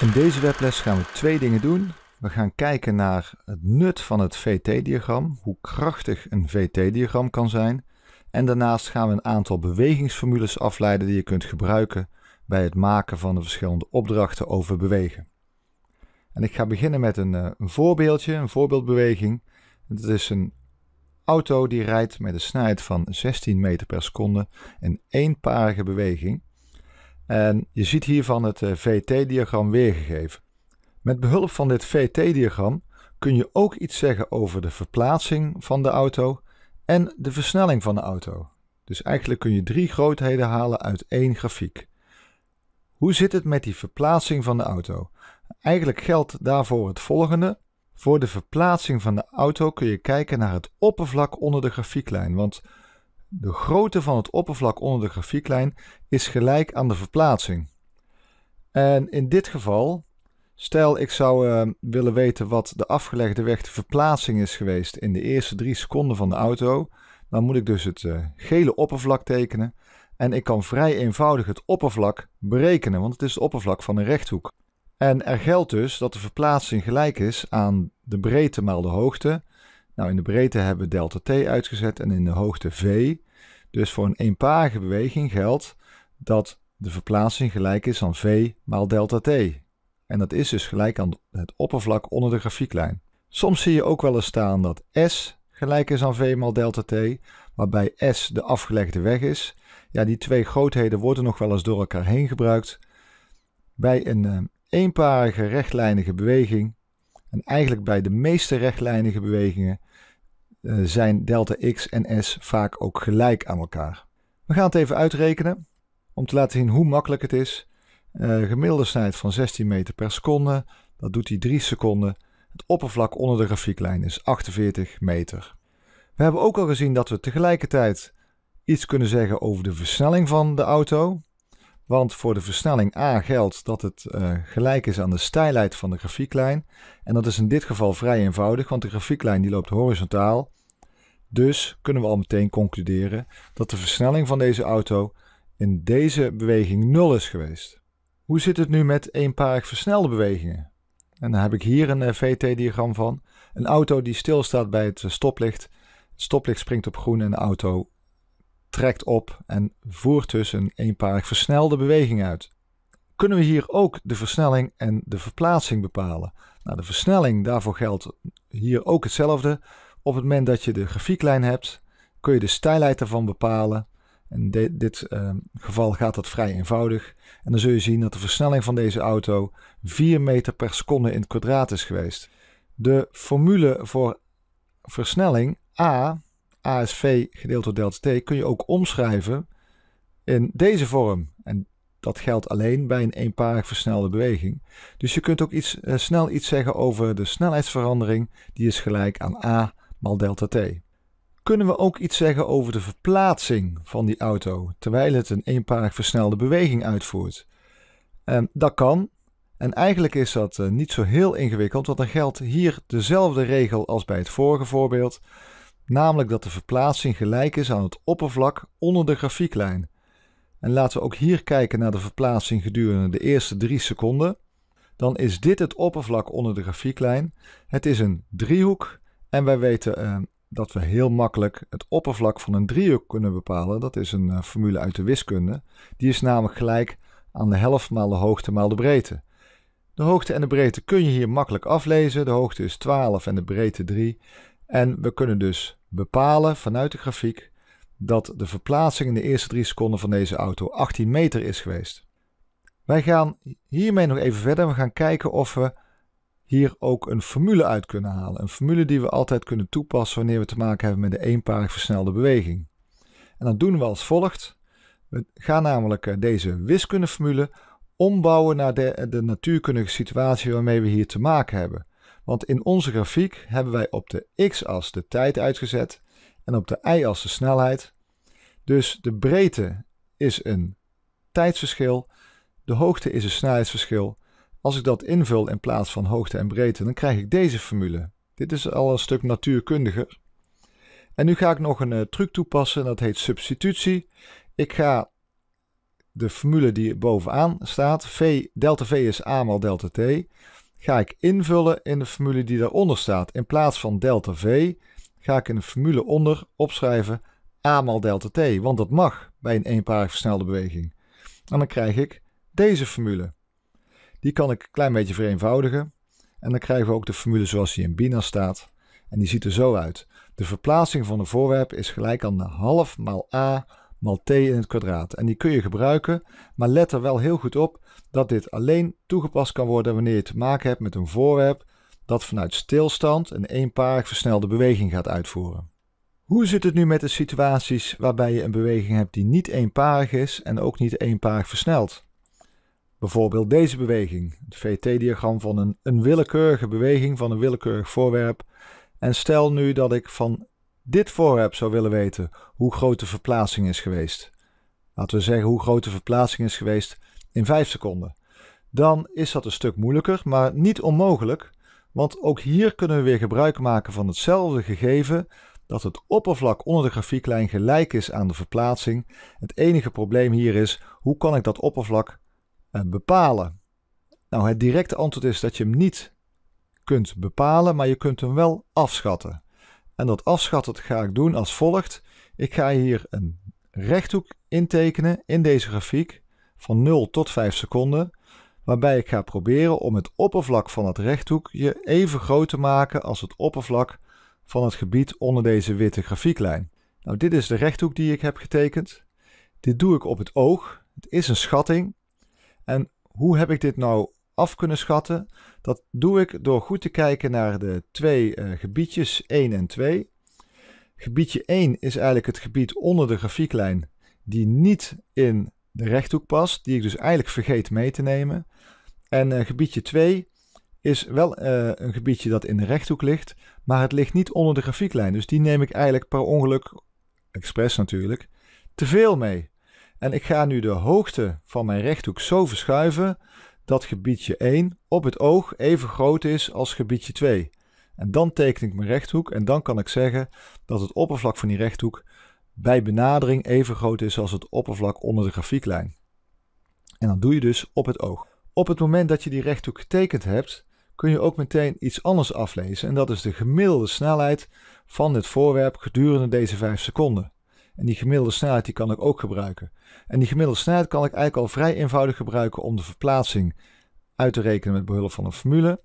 In deze webles gaan we twee dingen doen. We gaan kijken naar het nut van het VT-diagram, hoe krachtig een VT-diagram kan zijn. En daarnaast gaan we een aantal bewegingsformules afleiden die je kunt gebruiken bij het maken van de verschillende opdrachten over bewegen. En ik ga beginnen met een, eh, een voorbeeldje, een voorbeeldbeweging. Het is een auto die rijdt met een snelheid van 16 meter per seconde, in eenparige beweging. En je ziet hiervan het eh, VT-diagram weergegeven. Met behulp van dit VT-diagram kun je ook iets zeggen over de verplaatsing van de auto en de versnelling van de auto. Dus eigenlijk kun je drie grootheden halen uit één grafiek. Hoe zit het met die verplaatsing van de auto? Eigenlijk geldt daarvoor het volgende. Voor de verplaatsing van de auto kun je kijken naar het oppervlak onder de grafieklijn, want de grootte van het oppervlak onder de grafieklijn is gelijk aan de verplaatsing. En in dit geval, stel ik zou ehm, willen weten wat de afgelegde weg de verplaatsing is geweest in de eerste drie seconden van de auto, dan moet ik dus het uh, gele oppervlak tekenen. En ik kan vrij eenvoudig het oppervlak berekenen, want het is het oppervlak van een rechthoek. En er geldt dus dat de verplaatsing gelijk is aan de breedte maal de hoogte nou, in de breedte hebben we delta t uitgezet en in de hoogte v. Dus voor een eenparige beweging geldt dat de verplaatsing gelijk is aan v maal delta t. En dat is dus gelijk aan het oppervlak onder de grafieklijn. Soms zie je ook wel eens staan dat s gelijk is aan v maal delta t, waarbij s de afgelegde weg is. Ja, die twee grootheden worden nog wel eens door elkaar heen gebruikt. Bij een eh, eenparige rechtlijnige beweging en eigenlijk bij de meeste rechtlijnige bewegingen eh, zijn delta x en s vaak ook gelijk aan elkaar. We gaan het even uitrekenen om te laten zien hoe makkelijk het is. Uh, gemiddelde snelheid van 16 meter per seconde, dat doet hij 3 seconden. Het oppervlak onder de grafieklijn is 48 meter. We hebben ook al gezien dat we tegelijkertijd iets kunnen zeggen over de versnelling van de auto. Want voor de versnelling A geldt dat het eh, gelijk is aan de stijlheid van de grafieklijn. En dat is in dit geval vrij eenvoudig, want de grafieklijn die loopt horizontaal dus kunnen we al meteen concluderen dat de versnelling van deze auto in deze beweging 0 is geweest. Hoe zit het nu met eenparig versnelde bewegingen? En dan heb ik hier een eh, VT-diagram van. Een auto die stilstaat bij het eh, stoplicht. Het stoplicht springt op groen en de auto trekt op en voert dus een eenparig versnelde beweging uit. Kunnen we hier ook de versnelling en de verplaatsing bepalen? Nou, de versnelling, daarvoor geldt hier ook hetzelfde. Op het moment dat je de grafieklijn hebt, kun je de stijlheid ervan bepalen. In dit ehm, geval gaat dat vrij eenvoudig. En dan zul je zien dat de versnelling van deze auto 4 meter per seconde in het kwadraat is geweest. De formule voor versnelling A, ASV gedeeld door delta t, kun je ook omschrijven in deze vorm. En dat geldt alleen bij een eenparig versnelde beweging. Dus je kunt ook iets, eh, snel iets zeggen over de snelheidsverandering. Die is gelijk aan A mal delta t. Kunnen we ook iets zeggen over de verplaatsing van die auto terwijl het een eenparig versnelde beweging uitvoert? Ehm, dat kan. En eigenlijk is dat eh, niet zo heel ingewikkeld, want dan geldt hier dezelfde regel als bij het vorige voorbeeld, namelijk dat de verplaatsing gelijk is aan het oppervlak onder de grafieklijn. En laten we ook hier kijken naar de verplaatsing gedurende de eerste 3 seconden. Dan is dit het oppervlak onder de grafieklijn. Het is een driehoek en wij weten eh, dat we heel makkelijk het oppervlak van een driehoek kunnen bepalen. Dat is een eh, formule uit de wiskunde. Die is namelijk gelijk aan de helft maal de hoogte maal de breedte. De hoogte en de breedte kun je hier makkelijk aflezen. De hoogte is 12 en de breedte 3. En we kunnen dus bepalen vanuit de grafiek dat de verplaatsing in de eerste 3 seconden van deze auto 18 meter is geweest. Wij gaan hiermee nog even verder. We gaan kijken of we hier ook een formule uit kunnen halen. Een formule die we altijd kunnen toepassen wanneer we te maken hebben met de eenparig versnelde beweging. En dat doen we als volgt. We gaan namelijk eh, deze wiskundeformule ombouwen naar de, eh, de natuurkundige situatie waarmee we hier te maken hebben. Want in onze grafiek hebben wij op de x-as de tijd uitgezet en op de y-as de snelheid. Dus de breedte is een tijdsverschil, de hoogte is een snelheidsverschil als ik dat invul in plaats van hoogte en breedte, dan krijg ik deze formule. Dit is al een stuk natuurkundiger. En nu ga ik nog een eh, truc toepassen, dat heet substitutie. Ik ga de formule die bovenaan staat, v, delta v is a maal delta t, ga ik invullen in de formule die daaronder staat. In plaats van delta v ga ik in de formule onder opschrijven a maal delta t, want dat mag bij een eenparig versnelde beweging. En dan krijg ik deze formule. Die kan ik een klein beetje vereenvoudigen. En dan krijgen we ook de formule zoals die in Bina staat. En die ziet er zo uit. De verplaatsing van een voorwerp is gelijk aan half maal a maal t in het kwadraat. En die kun je gebruiken, maar let er wel heel goed op dat dit alleen toegepast kan worden wanneer je te maken hebt met een voorwerp dat vanuit stilstand een eenparig versnelde beweging gaat uitvoeren. Hoe zit het nu met de situaties waarbij je een beweging hebt die niet eenparig is en ook niet eenparig versnelt? Bijvoorbeeld deze beweging, het VT-diagram van een, een willekeurige beweging van een willekeurig voorwerp. En stel nu dat ik van dit voorwerp zou willen weten hoe groot de verplaatsing is geweest. Laten we zeggen hoe groot de verplaatsing is geweest in 5 seconden. Dan is dat een stuk moeilijker, maar niet onmogelijk, want ook hier kunnen we weer gebruik maken van hetzelfde gegeven dat het oppervlak onder de grafieklijn gelijk is aan de verplaatsing. Het enige probleem hier is, hoe kan ik dat oppervlak eh, bepalen? Nou, het directe antwoord is dat je hem niet kunt bepalen, maar je kunt hem wel afschatten. En dat afschatten ga ik doen als volgt. Ik ga hier een rechthoek intekenen in deze grafiek van 0 tot 5 seconden, waarbij ik ga proberen om het oppervlak van het rechthoekje even groot te maken als het oppervlak van het gebied onder deze witte grafieklijn. Nou, dit is de rechthoek die ik heb getekend. Dit doe ik op het oog. Het is een schatting, en hoe heb ik dit nou af kunnen schatten? Dat doe ik door goed te kijken naar de twee eh, gebiedjes 1 en 2. Gebiedje 1 is eigenlijk het gebied onder de grafieklijn die niet in de rechthoek past, die ik dus eigenlijk vergeet mee te nemen. En eh, gebiedje 2 is wel eh, een gebiedje dat in de rechthoek ligt, maar het ligt niet onder de grafieklijn. Dus die neem ik eigenlijk per ongeluk, expres natuurlijk, te veel mee. En ik ga nu de hoogte van mijn rechthoek zo verschuiven dat gebiedje 1 op het oog even groot is als gebiedje 2. En dan teken ik mijn rechthoek en dan kan ik zeggen dat het oppervlak van die rechthoek bij benadering even groot is als het oppervlak onder de grafieklijn. En dat doe je dus op het oog. Op het moment dat je die rechthoek getekend hebt, kun je ook meteen iets anders aflezen en dat is de gemiddelde snelheid van dit voorwerp gedurende deze 5 seconden. En die gemiddelde snelheid die kan ik ook gebruiken. En die gemiddelde snelheid kan ik eigenlijk al vrij eenvoudig gebruiken om de verplaatsing uit te rekenen met behulp van een formule.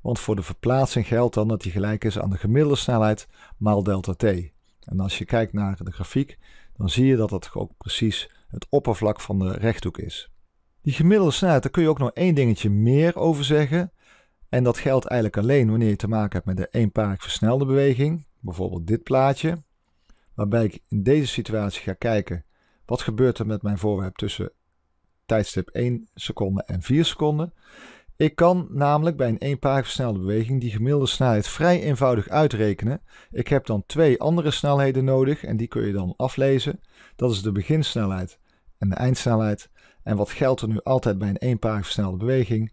Want voor de verplaatsing geldt dan dat die gelijk is aan de gemiddelde snelheid maal delta t. En als je kijkt naar de grafiek, dan zie je dat dat ook precies het oppervlak van de rechthoek is. Die gemiddelde snelheid, daar kun je ook nog één dingetje meer over zeggen. En dat geldt eigenlijk alleen wanneer je te maken hebt met de eenparig versnelde beweging. Bijvoorbeeld dit plaatje waarbij ik in deze situatie ga kijken wat gebeurt er met mijn voorwerp tussen tijdstip 1 seconde en 4 seconden. Ik kan namelijk bij een eenparig versnelde beweging die gemiddelde snelheid vrij eenvoudig uitrekenen. Ik heb dan twee andere snelheden nodig en die kun je dan aflezen. Dat is de beginsnelheid en de eindsnelheid. En wat geldt er nu altijd bij een eenparig versnelde beweging?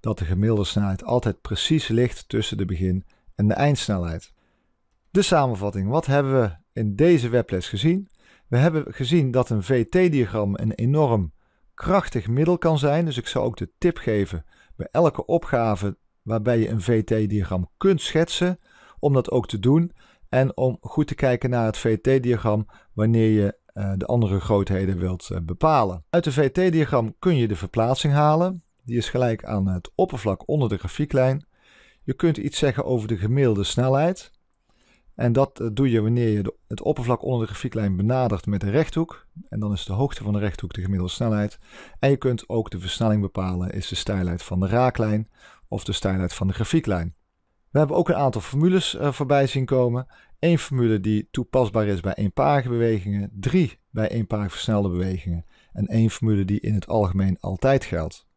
Dat de gemiddelde snelheid altijd precies ligt tussen de begin- en de eindsnelheid. De samenvatting. Wat hebben we in deze webles gezien. We hebben gezien dat een VT-diagram een enorm krachtig middel kan zijn. Dus ik zou ook de tip geven bij elke opgave waarbij je een VT-diagram kunt schetsen, om dat ook te doen. En om goed te kijken naar het VT-diagram wanneer je eh, de andere grootheden wilt eh, bepalen. Uit de VT-diagram kun je de verplaatsing halen. Die is gelijk aan het oppervlak onder de grafieklijn. Je kunt iets zeggen over de gemiddelde snelheid. En dat eh, doe je wanneer je het oppervlak onder de grafieklijn benadert met een rechthoek. En dan is de hoogte van de rechthoek de gemiddelde snelheid. En je kunt ook de versnelling bepalen, is de stijlheid van de raaklijn of de stijlheid van de grafieklijn. We hebben ook een aantal formules eh, voorbij zien komen. Eén formule die toepasbaar is bij eenparige bewegingen, drie bij paar versnelde bewegingen en één formule die in het algemeen altijd geldt.